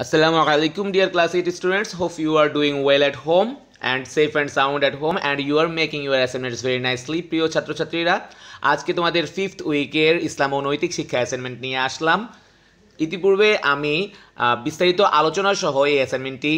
Assalamu alaikum dear class 8 students hope you are doing well at home and safe and sound at home and you are making your assignments very nicely priyo প্রিয় ছাত্রছাত্রীরা আজকে তোমাদের 5th er islam o noitik shikha assignment niye আসলাম ইতিপূর্বে আমি বিস্তারিত আলোচনা সহ এই অ্যাসাইনমেন্টটি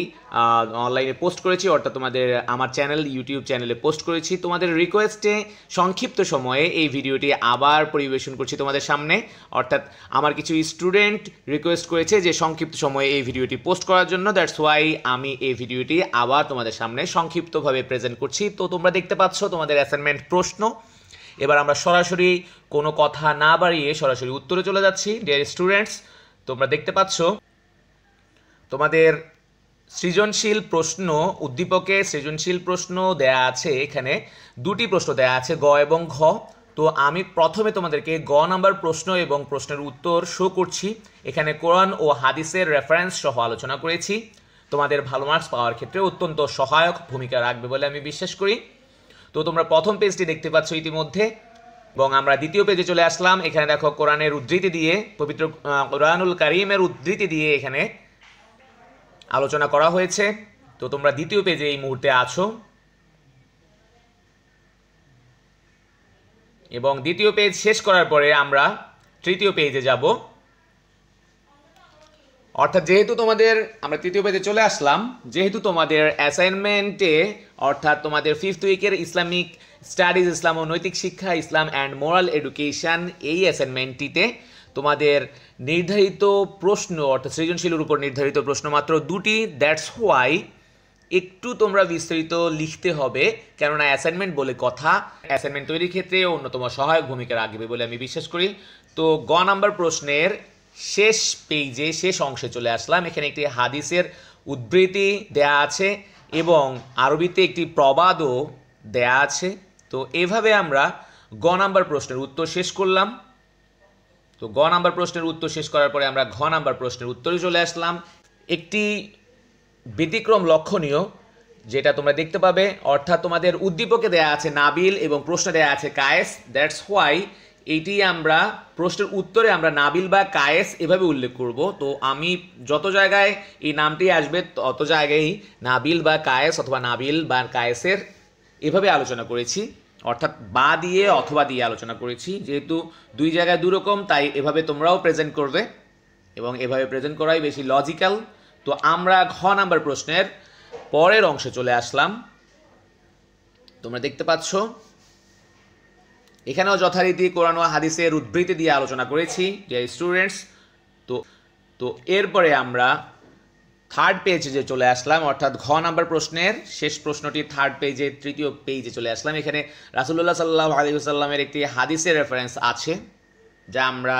অনলাইনে পোস্ট করেছি অর্থাৎ তোমাদের আমার চ্যানেল ইউটিউব চ্যানেলে পোস্ট করেছি তোমাদের রিকোয়েস্টে সংক্ষিপ্ত সময়ে এই ভিডিওটি আবার পরিবেশন করছি তোমাদের সামনে অর্থাৎ আমার কিছু স্টুডেন্ট রিকোয়েস্ট করেছে যে সংক্ষিপ্ত সময়ে এই ভিডিওটি পোস্ট করার জন্য দ্যাটস ওয়াই আমি এই ভিডিওটি আবার তোমাদের সামনে সংক্ষিপ্তভাবে প্রেজেন্ট করছি তো তোমরা দেখতে পাচ্ছ তোমাদের অ্যাসাইনমেন্ট প্রশ্ন এবার আমরা সরাসরি কোনো কথা না বাড়িয়ে সরাসরি উত্তরে চলে যাচ্ছি ডিয়ার স্টুডেন্টস তোমরা দেখতে পাচ্ছ তোমাদের সৃজনশীল প্রশ্ন উদ্দীপকে সৃজনশীল প্রশ্ন দেয়া আছে এখানে দুটি প্রশ্ন দেয়া আছে গ এবং ঘ তো আমি প্রথমে তোমাদেরকে গ নাম্বার প্রশ্ন এবং প্রশ্নের উত্তর শো করছি এখানে কোরআন ও হাদিসের রেফারেন্স সহ আলোচনা করেছি তোমাদের ভালো মার্কস পাওয়ার ক্ষেত্রে অত্যন্ত সহায়ক ভূমিকা রাখবে বলে আমি বিশ্বাস করি তো তোমরা প্রথম পেজটি দেখতে পাচ্ছ ইতিমধ্যে এবং আমরা দ্বিতীয় পেজে চলে আসলাম এখানে দেখো কোরআনের উদ্ধৃতি দিয়ে পবিত্র কোরআনুল করিমের উদ্ধৃতি দিয়ে এখানে আলোচনা করা হয়েছে তো তোমরা দ্বিতীয় পেজে এই মুহূর্তে আছো এবং দ্বিতীয় পেজ শেষ করার পরে আমরা তৃতীয় পেজে যাব অর্থাৎ যেহেতু তোমাদের আমরা তৃতীয় পেজে চলে আসলাম যেহেতু তোমাদের অ্যাসাইনমেন্টে অর্থাৎ তোমাদের ফিফথ উইকের ইসলামিক স্টাডিজ ইসলাম ও নৈতিক শিক্ষা ইসলাম অ্যান্ড মোরাল এডুকেশান এই অ্যাসাইনমেন্টটিতে তোমাদের নির্ধারিত প্রশ্ন অর্থাৎ সৃজনশীলের উপর নির্ধারিত প্রশ্ন মাত্র দুটি দ্যাটস হোয়াই একটু তোমরা বিস্তারিত লিখতে হবে কেননা অ্যাসাইনমেন্ট বলে কথা অ্যাসাইনমেন্ট তৈরির ক্ষেত্রে অন্যতম সহায়ক ভূমিকা রাখবে বলে আমি বিশ্বাস করি তো গ নাম্বার প্রশ্নের শেষ পেজে শেষ অংশে চলে আসলাম এখানে একটি হাদিসের উদ্বৃত্তি দেয়া আছে এবং আরবিতে একটি প্রবাদও দেয়া আছে তো এভাবে আমরা গ নাম্বার প্রশ্নের উত্তর শেষ করলাম তো গ নাম্বার প্রশ্নের উত্তর শেষ করার পরে আমরা ঘ নাম্বার প্রশ্নের উত্তরে চলে আসলাম একটি ব্যতিক্রম লক্ষণীয় যেটা তোমরা দেখতে পাবে অর্থাৎ তোমাদের উদ্দীপকে দেয়া আছে নাবিল এবং প্রশ্নে দেয়া আছে কায়েস দ্যাটস হোয়াই এইটি আমরা প্রশ্নের উত্তরে আমরা নাবিল বা কায়েস এভাবে উল্লেখ করব তো আমি যত জায়গায় এই নামটি আসবে তত জায়গায় নাবিল বা কায়েস অথবা নাবিল বা কায়েসের এভাবে আলোচনা করেছি অর্থাৎ বা দিয়ে অথবা দিয়ে আলোচনা করেছি যেহেতু দুই জায়গায় দুরকম তাই এভাবে তোমরাও প্রেজেন্ট করবে এবং এভাবে প্রেজেন্ট করাই বেশি লজিক্যাল তো আমরা ঘ নাম্বার প্রশ্নের পরের অংশে চলে আসলাম তোমরা দেখতে পাচ্ছ এখানেও যথারীতি কোরআন ও হাদিসের উদ্বৃত্তি দিয়ে আলোচনা করেছি যে স্টুডেন্টস তো তো এরপরে আমরা থার্ড পেজে যে চলে আসলাম অর্থাৎ ঘ নাম্বার প্রশ্নের শেষ প্রশ্নটি থার্ড পেজে তৃতীয় পেজে চলে আসলাম এখানে রাসুল্লাহ সাল্লাহ আলিউসাল্লামের একটি হাদিসের রেফারেন্স আছে যা আমরা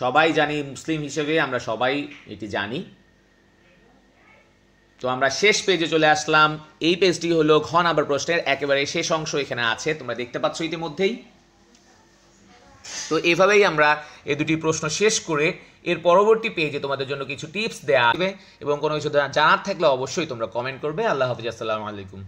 সবাই জানি মুসলিম হিসেবে আমরা সবাই এটি জানি তো আমরা শেষ পেজে চলে আসলাম এই পেজটি হলো ঘ নাম্বার প্রশ্নের একেবারে শেষ অংশ এখানে আছে তোমরা দেখতে পাচ্ছ ইতিমধ্যেই তো এভাবেই আমরা এ দুটি প্রশ্ন শেষ করে এর পরবর্তী পেজে তোমাদের জন্য কিছু টিপস দেওয়া হবে এবং কোনো কিছু জানার থাকলে অবশ্যই তোমরা কমেন্ট করবে আল্লাহ হাফিজ আসসালামু আলাইকুম